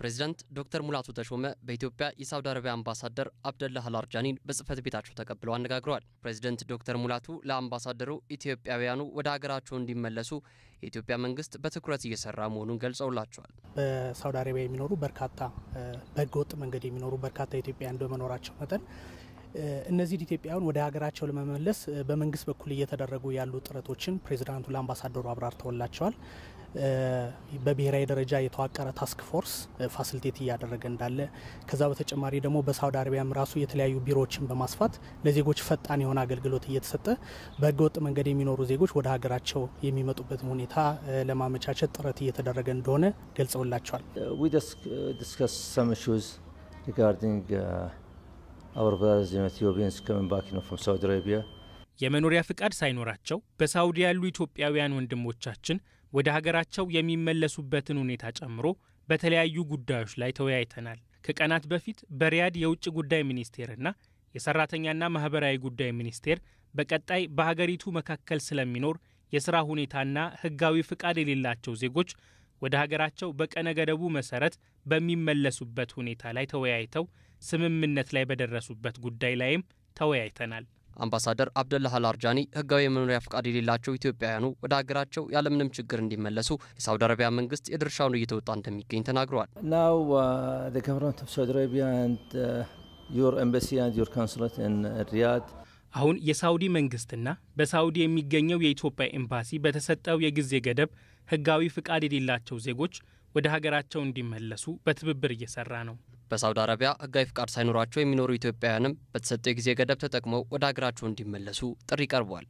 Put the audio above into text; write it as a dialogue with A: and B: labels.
A: ፕሬዚደንት ዶክተር ሙላቱ ተሾመ በኢትዮጵያ የሳውዲ አረቢያ አምባሳደር አብደላ ሀላርጃኒን በጽህፈት ቤታቸው ተቀብለው አነጋግረዋል። ፕሬዚደንት ዶክተር ሙላቱ ለአምባሳደሩ ኢትዮጵያውያኑ ወደ ሀገራቸው እንዲመለሱ የኢትዮጵያ መንግስት በትኩረት እየሰራ መሆኑን ገልጸውላቸዋል።
B: በሳውዲ አረቢያ የሚኖሩ በርካታ በህገወጥ መንገድ የሚኖሩ በርካታ ኢትዮጵያውያን በመኖራቸው መጠን እነዚህን ኢትዮጵያውያን ወደ ሀገራቸው ለመመለስ በመንግስት በኩል እየተደረጉ ያሉ ጥረቶችን ፕሬዚዳንቱ ለአምባሳደሩ አብራርተውላቸዋል። በብሔራዊ ደረጃ የተዋቀረ ታስክ ፎርስ ፋሲሊቴት እያደረገ እንዳለ ከዛ በተጨማሪ ደግሞ በሳውዲ አረቢያም ራሱ የተለያዩ ቢሮዎችን በማስፋት ለዜጎች ፈጣን የሆነ አገልግሎት እየተሰጠ በህገወጥ መንገድ የሚኖሩ ዜጎች ወደ ሀገራቸው የሚመጡበት ሁኔታ ለማመቻቸት ጥረት እየተደረገ እንደሆነ ገልጸውላቸዋል።
C: ከምን ባክ ነው ሳውዲ አረቢያ
D: የመኖሪያ ፍቃድ ሳይኖራቸው በሳውዲ ያሉ ኢትዮጵያውያን ወንድሞቻችን ወደ ሀገራቸው የሚመለሱበትን ሁኔታ ጨምሮ በተለያዩ ጉዳዮች ላይ ተወያይተናል። ከቀናት በፊት በሪያድ የውጭ ጉዳይ ሚኒስቴርና የሰራተኛና ማህበራዊ ጉዳይ ሚኒስቴር በቀጣይ በሀገሪቱ መካከል ስለሚኖር የስራ ሁኔታና ህጋዊ ፍቃድ የሌላቸው ዜጎች ወደ ሀገራቸው በቀነ ገደቡ መሰረት በሚመለሱበት ሁኔታ ላይ ተወያይተው ስምምነት ላይ በደረሱበት ጉዳይ ላይም ተወያይተናል።
A: አምባሳደር አብደላህ ሀላርጃኒ ህጋዊ የመኖሪያ ፍቃድ የሌላቸው ኢትዮጵያውያኑ ወደ ሀገራቸው ያለምንም ችግር እንዲመለሱ የሳውዲ አረቢያ መንግስት የድርሻውን እየተወጣ እንደሚገኝ ተናግረዋል።
C: ናው
D: አሁን የሳውዲ መንግስትና በሳውዲ የሚገኘው የኢትዮጵያ ኤምባሲ በተሰጠው የጊዜ ገደብ ህጋዊ ፍቃድ የሌላቸው ዜጎች ወደ ሀገራቸው እንዲመለሱ በትብብር እየሰራ ነው።
A: በሳውዲ አረቢያ ህጋዊ ፍቃድ ሳይኖራቸው የሚኖሩ ኢትዮጵያውያንም በተሰጠው የጊዜ
C: ገደብ ተጠቅመው ወደ ሀገራቸው እንዲመለሱ ጥሪ ቀርቧል።